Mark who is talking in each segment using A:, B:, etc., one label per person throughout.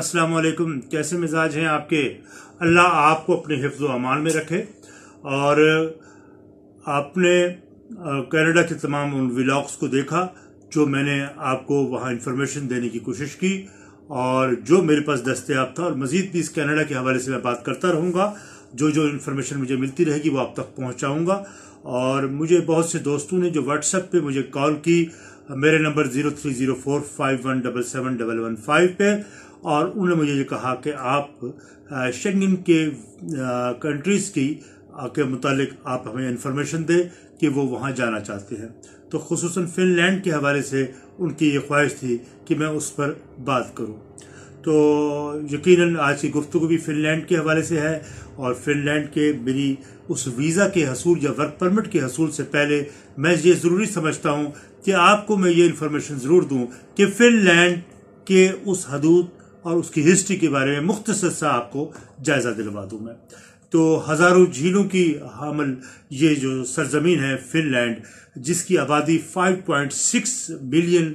A: अस्सलाम वालेकुम कैसे मिजाज हैं आपके अल्लाह आपको अपने हिफ्ज़ अमान में रखे और आपने कनाडा के तमाम उन व्लाग्स को देखा जो मैंने आपको वहाँ इन्फॉर्मेशन देने की कोशिश की और जो मेरे पास दस्तियाब था और मज़ीद भी इस कनाडा के हवाले से मैं बात करता रहूँगा जो जो इन्फॉर्मेशन मुझे मिलती रहेगी वो आप तक पहुँचाऊँगा और मुझे बहुत से दोस्तों ने जो व्हाट्सएप पे मुझे कॉल की मेरे number zero three zero four five one double seven double one five पे और उन्होंने मुझे ये कहा कि आप शेंगन के कंट्रीज़ की के मुतालिक आप हमें इन्फॉर्मेशन दें कि वो वहाँ जाना चाहते हैं तो खसूस फिनलैंड के हवाले से उनकी ये ख्वाहिश थी कि मैं उस पर बात करूँ तो यकीनन आज की गुफ्तु भी फिनलैंड के हवाले से है और फिनलैंड के मेरी उस वीज़ा के हसूल या वर्क परमिट के हसूल से पहले मैं ये ज़रूरी समझता हूँ कि आपको मैं ये इन्फॉर्मेशन ज़रूर दूँ कि फिनलैंड के उस हदूद और उसकी हिस्ट्री के बारे में मुख्तसर सा आपको जायज़ा दिलवा दूँ मैं तो हज़ारों झीलों की हमल ये जो सरजमीन है फिनलैंड जिसकी आबादी 5.6 बिलियन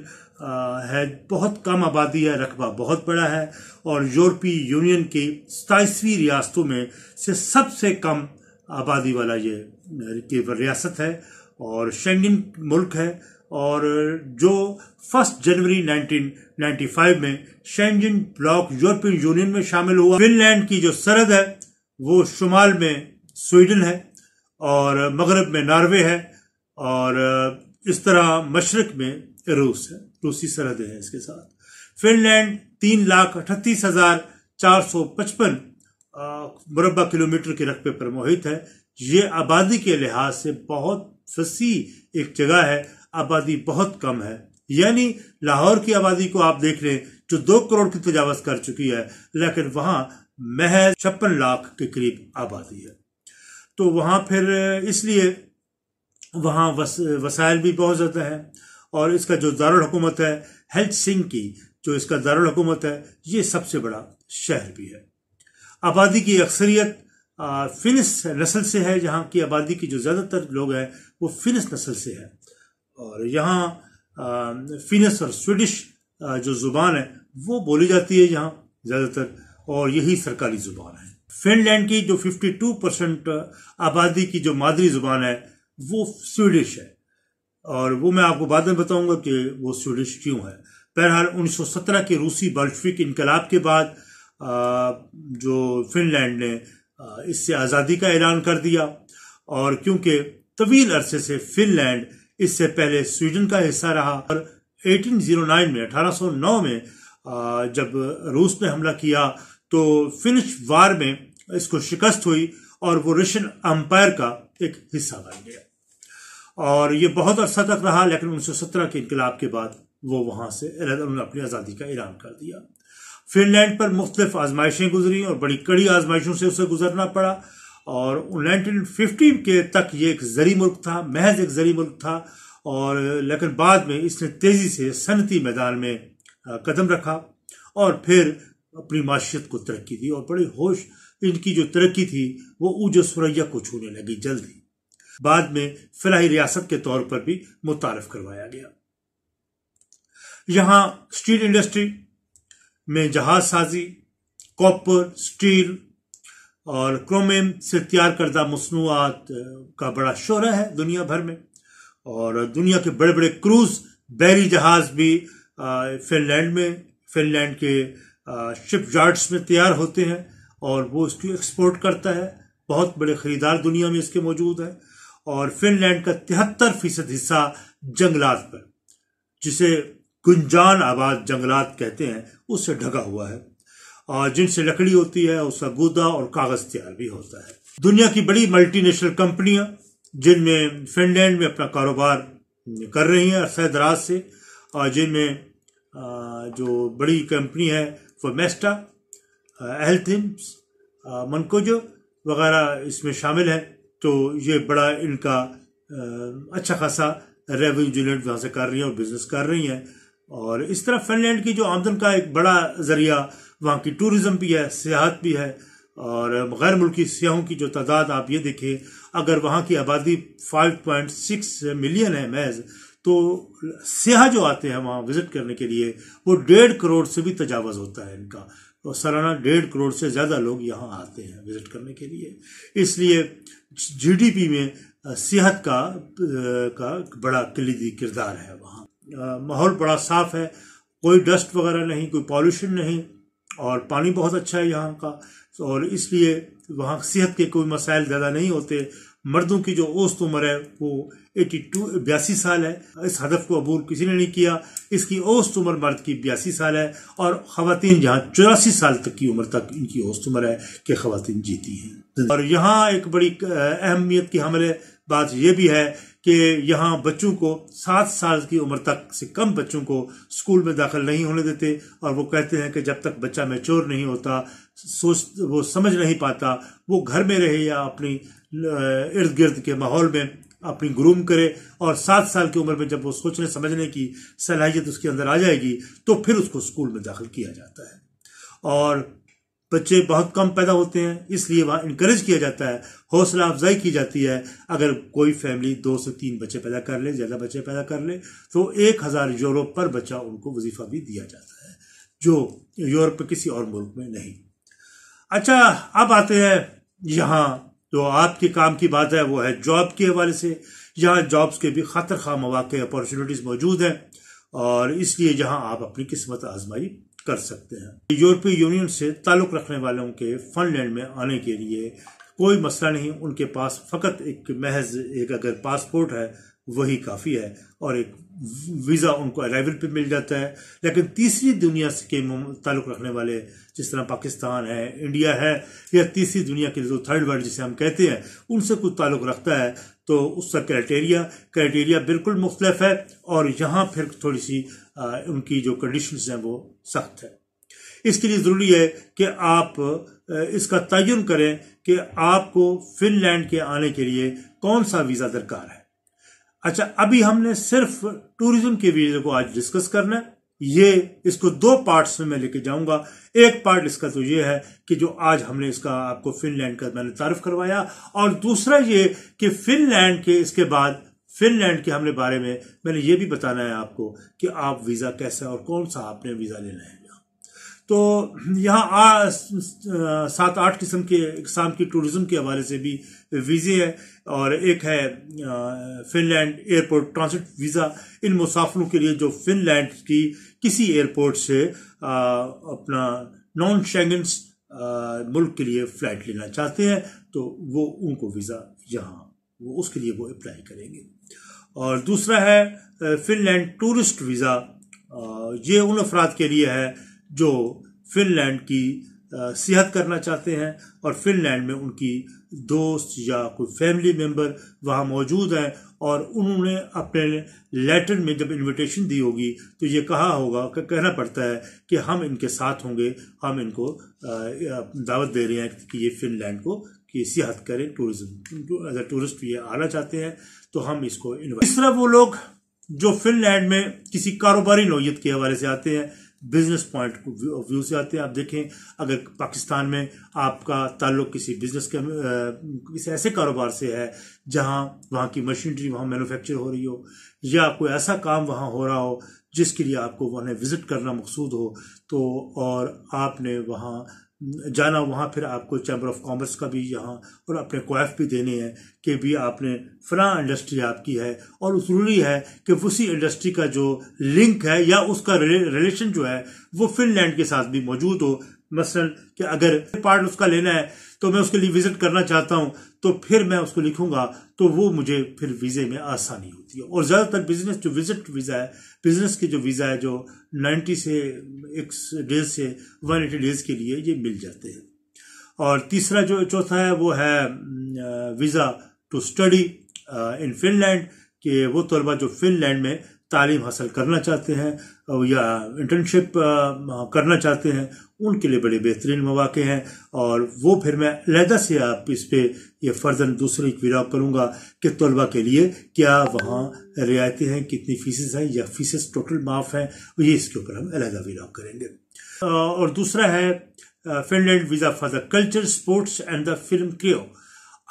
A: है बहुत कम आबादी है रकबा बहुत बड़ा है और यूरोपीय यूनियन की सताईसवीं रियासतों में से सबसे कम आबादी वाला ये रियासत है और शेंगिन मुल्क है और जो फर्स्ट जनवरी 1995 में शेंजिन ब्लॉक यूरोपियन यूनियन में शामिल हुआ फिनलैंड की जो सरहद है वो शुमाल में स्वीडन है और मगरब में नॉर्वे है और इस तरह मशरक में रूस है रूसी सरहद है इसके साथ फिनलैंड तीन लाख अठतीस हजार चार सौ पचपन मुरबा किलोमीटर के रकबे पर मोहित है ये आबादी के लिहाज से बहुत फसी एक जगह है आबादी बहुत कम है यानी लाहौर की आबादी को आप देख लें जो दो करोड़ की तजावज कर चुकी है लेकिन वहां महज छप्पन लाख के करीब आबादी है तो वहां फिर इसलिए वहां वस, वसायल भी बहुत ज़्यादा है और इसका जो हुकूमत है हेल्थ सिंह की जो इसका हुकूमत है ये सबसे बड़ा शहर भी है आबादी की अक्सरियत फिनिस नस्ल से है जहाँ की आबादी की जो ज़्यादातर लोग हैं वो फिनिस नस्ल से है और यहाँ फिनस और स्वीडिश जो ज़ुबान है वो बोली जाती है यहाँ ज़्यादातर और यही सरकारी ज़ुबान है फिनलैंड की जो 52 परसेंट आबादी की जो मादरी ज़ुबान है वो स्वीडिश है और वो मैं आपको बाद में बताऊंगा कि वो स्वीडिश क्यों है बहरहाल 1917 के रूसी बल्शविक इनकलाब के बाद जो फिनलैंड ने इससे आज़ादी का ऐलान कर दिया और क्योंकि तवील अरसे से फिनलैंड इससे पहले स्वीडन का हिस्सा रहा और 1809 में 1809 में जब रूस ने हमला किया तो फिनिश वार में इसको शिकस्त हुई और वो रशियन अंपायर का एक हिस्सा बन गया और ये बहुत अरसा तक रहा लेकिन 1917 के इनकलाब के बाद वो वहां से उन्होंने अपनी आज़ादी का ऐलान कर दिया फिनलैंड पर मुख्तलिफ आजमाइशें गुजरी और बड़ी कड़ी आजमाइशों से उसे गुजरना पड़ा और 1950 के तक ये एक जरी मुल्क था महज एक जरी मुल्क था और लेकिन बाद में इसने तेज़ी से सनती मैदान में कदम रखा और फिर अपनी माशियत को तरक्की दी और बड़े होश इनकी जो तरक्की थी वो ऊजो सुरैया को छूने लगी जल्द ही बाद में फलाही रियासत के तौर पर भी मुतारफ करवाया गया यहाँ स्टील इंडस्ट्री में जहाज साजी कॉपर स्टील और क्रोमियम से तैयार करदा मसनूआत का बड़ा शोरा है दुनिया भर में और दुनिया के बड़े बड़े क्रूज बैरी जहाज भी फिनलैंड में फिनलैंड के शिप यार्ड्स में तैयार होते हैं और वो इसकी एक्सपोर्ट करता है बहुत बड़े खरीदार दुनिया में इसके मौजूद हैं और फिनलैंड का तिहत्तर फीसद हिस्सा जंगलात पर जिसे गुंजान आबाद जंगलात कहते हैं उससे ढका हुआ है जिनसे लकड़ी होती है उसका गुदा और कागज तैयार भी होता है दुनिया की बड़ी मल्टीनेशनल कंपनियां जिनमें फिनलैंड में अपना कारोबार कर रही हैं अरसा दराज से और जिनमें जो बड़ी कंपनी है फोमेस्टा एल्थिम्स मनकोजो वगैरह इसमें शामिल है तो ये बड़ा इनका अच्छा खासा रेवेन्यू जनरेट वहाँ से कर रही हैं और बिजनेस कर रही हैं और इस तरह फिनलैंड की जो आमदन का एक बड़ा जरिया वहाँ की टूरिज्म भी है सियाहत भी है और गैर मुल्की सियाहों की जो तादाद आप ये देखें अगर वहाँ की आबादी 5.6 मिलियन है मैज तो सियाह जो आते हैं वहाँ विजिट करने के लिए वो डेढ़ करोड़ से भी तजावज़ होता है इनका तो सालाना डेढ़ करोड़ से ज़्यादा लोग यहाँ आते हैं विजिट करने के लिए इसलिए जीडीपी में सेहत का का बड़ा कलीदी किरदार है वहाँ माहौल बड़ा साफ है कोई डस्ट वगैरह नहीं कोई पॉल्यूशन नहीं और पानी बहुत अच्छा है यहाँ का और इसलिए वहाँ सेहत के कोई मसाइल ज़्यादा नहीं होते मर्दों की जो औस्त उम्र है वो एटी टू बयासी साल है इस हदफ को अबूर किसी ने नहीं किया इसकी औस्त उम्र मर्द की बयासी साल है और खातन जहाँ चौरासी साल तक की उम्र तक इनकी औस्त उम्र है कि खातन जीती हैं और यहाँ एक बड़ी अहमियत की हमले बात यह भी है कि यहाँ बच्चों को सात साल की उम्र तक से कम बच्चों को स्कूल में दाखिल नहीं होने देते और वो कहते हैं कि जब तक बच्चा मेच्योर नहीं होता सोच वो समझ नहीं पाता वो घर में रहे या अपनी इर्द गिर्द के माहौल में अपनी ग्रूम करे और सात साल की उम्र में जब वो सोचने समझने की सलाहियत उसके अंदर आ जाएगी तो फिर उसको स्कूल में दाखिल किया जाता है और बच्चे बहुत कम पैदा होते हैं इसलिए वहाँ इनक्रेज किया जाता है हौसला अफजाई की जाती है अगर कोई फैमिली दो से तीन बच्चे पैदा कर ले ज़्यादा बच्चे पैदा कर ले तो एक हज़ार यूरो पर बच्चा उनको वजीफ़ा भी दिया जाता है जो यूरोप किसी और मुल्क में नहीं अच्छा अब आते हैं यहाँ जो तो आपके काम की बात है वो है जॉब के हवाले से यहाँ जॉब्स के भी खातर खा मौाक़े अपॉर्चुनिटीज़ मौजूद हैं और इसलिए जहां आप अपनी किस्मत आजमाई कर सकते हैं यूरोपीय यूनियन से ताल्लुक़ रखने वालों के फंडलैंड में आने के लिए कोई मसला नहीं उनके पास फ़कत एक महज एक अगर पासपोर्ट है वही काफ़ी है और एक वीज़ा उनको अराइवल पे मिल जाता है लेकिन तीसरी दुनिया के ताल्लुक़ रखने वाले जिस तरह पाकिस्तान है इंडिया है या तीसरी दुनिया के जो थर्ड वर्ल्ड जिसे हम कहते हैं उनसे कुछ ताल्लुक़ रखता है तो उसका क्राइटेरिया क्राइटेरिया बिल्कुल मुख्तफ है और यहाँ फिर थोड़ी सी आ, उनकी जो कंडीशन हैं वो सख्त है इसके लिए ज़रूरी है कि आप इसका तयन करें कि आपको फिनलैंड के आने के लिए कौन सा वीज़ा दरकार है अच्छा अभी हमने सिर्फ टूरिज्म के वीज़े को आज डिस्कस करना है ये इसको दो पार्ट्स में मैं लेके जाऊंगा एक पार्ट इसका तो ये है कि जो आज हमने इसका आपको फिनलैंड का मैंने तारफ करवाया और दूसरा ये कि फिनलैंड के इसके बाद फिनलैंड के हमने बारे में मैंने ये भी बताना है आपको कि आप वीज़ा कैसा और कौन सा आपने वीज़ा लेना है तो यहाँ सात आठ किस्म के शाम की टूरिज्म के हवाले से भी वीज़े है और एक है फिनलैंड एयरपोर्ट ट्रांसिट वीज़ा इन मुसाफरों के लिए जो फिनलैंड की किसी एयरपोर्ट से आ, अपना नॉन शेंगन्स मुल्क के लिए फ्लाइट लेना चाहते हैं तो वो उनको वीज़ा यहाँ वो उसके लिए वो अप्लाई करेंगे और दूसरा है फिनलैंड टूरिस्ट वीज़ा ये उन अफराद के लिए है जो फिनलैंड की सेहत करना चाहते हैं और फिनलैंड में उनकी दोस्त या कोई फैमिली मेम्बर वहाँ मौजूद हैं और उन्होंने अपने लेटर में जब इनविटेशन दी होगी तो ये कहा होगा कहना पड़ता है कि हम इनके साथ होंगे हम इनको दावत दे रहे हैं कि ये फिनलैंड को कि सियाहत करें टूरिज्म एज अ टूरिस्ट ये आना चाहते हैं तो हम इसको इस तरह वो लोग जो फिनलैंड में किसी कारोबारी नोयत के हवाले से आते हैं बिजनेस पॉइंट ऑफ व्यू से आते हैं आप देखें अगर पाकिस्तान में आपका ताल्लुक किसी बिजनेस के किसी ऐसे कारोबार से है जहां वहां की मशीनरी वहां मैन्युफैक्चर हो रही हो या कोई ऐसा काम वहां हो रहा हो जिसके लिए आपको वहां विज़िट करना मकसूद हो तो और आपने वहाँ जाना वहाँ फिर आपको चैम्बर ऑफ कॉमर्स का भी यहाँ और अपने क्वाइफ भी देने हैं कि भी आपने फला इंडस्ट्री आपकी है और ज़रूरी है कि उसी इंडस्ट्री का जो लिंक है या उसका रिलेशन जो है वो फिनलैंड के साथ भी मौजूद हो मसलन कि अगर पार्ट उसका लेना है तो मैं उसके लिए विजिट करना चाहता हूं तो फिर मैं उसको लिखूंगा तो वो मुझे फिर वीज़े में आसानी होती है और ज़्यादातर बिजनेस जो विजिट वीज़ा है बिजनेस के जो वीज़ा है जो 90 से एक डेज से 180 डेज के लिए ये मिल जाते हैं और तीसरा जो चौथा है वो है visa to study in Finland कि वो तलबा जो फिनलैंड में तालीम हासिल करना चाहते हैं या इंटर्नशिप करना चाहते हैं उनके लिए बड़े बेहतरीन मौाक़े हैं और वो फिर मैं लहदा से आप इस पर यह फर्जन दूसरे विराव करूँगा कि तलबा के लिए क्या वहाँ रियायतें हैं कितनी फीसेस हैं या फीसेस टोटल माफ़ हैं ये इसके ऊपर हम अलहदा विराव करेंगे और दूसरा है Finland visa for the culture sports and the film क्रियो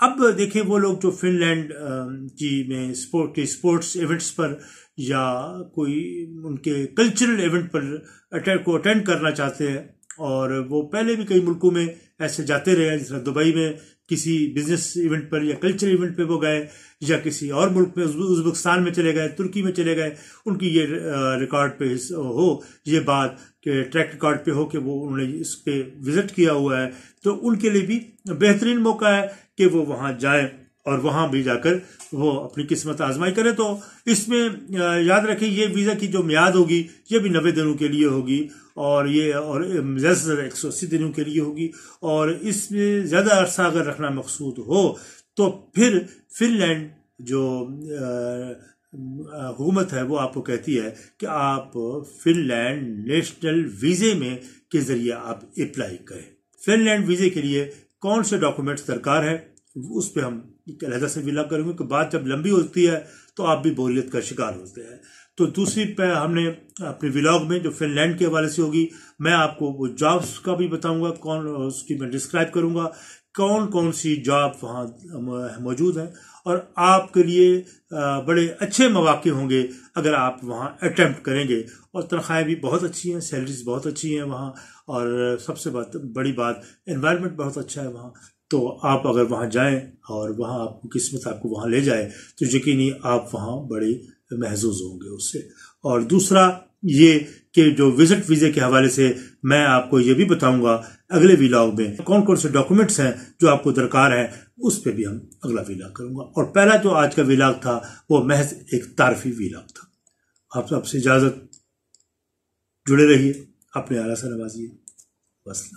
A: अब देखें वो लोग जो फिनलैंड की में स्पोर्ट के स्पोर्ट्स इवेंट्स पर या कोई उनके कल्चरल इवेंट पर अटेंड को अटेंड करना चाहते हैं और वो पहले भी कई मुल्कों में ऐसे जाते रहे जिस तरह दुबई में किसी बिजनेस इवेंट पर या कल्चर इवेंट पे वो गए या किसी और मुल्क में उज्बेकिस्तान में चले गए तुर्की में चले गए उनकी ये रिकॉर्ड पे हो ये बात कि ट्रैक रिकॉर्ड पे हो कि वो उन्होंने इस पर विजिट किया हुआ है तो उनके लिए भी बेहतरीन मौका है कि वो वहाँ जाएँ और वहां भी जाकर वो अपनी किस्मत आजमाई करे तो इसमें याद रखें ये वीज़ा की जो म्याद होगी ये भी नब्बे दिनों के लिए होगी और ये और ज़्यादा एक सौ अस्सी दिनों के लिए होगी और इसमें ज़्यादा अरसा अगर रखना मकसूद हो तो फिर फिनलैंड जो हुकूमत है वो आपको कहती है कि आप फिनलैंड नेशनल वीज़े में के ज़रिए आप अप्लाई करें फिनलैंड वीज़े के लिए कौन से डॉक्यूमेंट्स दरकार है उस पर हम लहजा से विला करेंगे कि बात जब लंबी होती है तो आप भी बोरियत का शिकार होते हैं तो दूसरी पे हमने अपने विलाग में जो फिनलैंड के हवाले से होगी मैं आपको वो जॉब्स का भी बताऊंगा कौन उसकी मैं डिस्क्राइब करूंगा कौन कौन सी जॉब वहाँ मौजूद हैं और आपके लिए बड़े अच्छे मौाक़े होंगे अगर आप वहाँ अटैम्प्ट करेंगे और तनख्वाहें भी बहुत अच्छी हैं सैलरीज बहुत अच्छी हैं वहाँ और सबसे बात बड़ी बात इन्वायरमेंट बहुत अच्छा है वहाँ तो आप अगर वहाँ जाएं और वहाँ आपको किस्मत आपको वहाँ ले जाए तो यकीनी आप वहाँ बड़े महजूज होंगे उससे और दूसरा ये कि जो विजिट वीज़े के हवाले से मैं आपको ये भी बताऊंगा अगले विलाग में कौन कौन से डॉक्यूमेंट्स हैं जो आपको दरकार हैं उस पर भी हम अगला विलाग करूंगा और पहला जो आज का विलाग था वो महज एक तारफी विलाग था आप सबसे इजाज़त जुड़े रहिए अपने आला से नवाजिए वसलम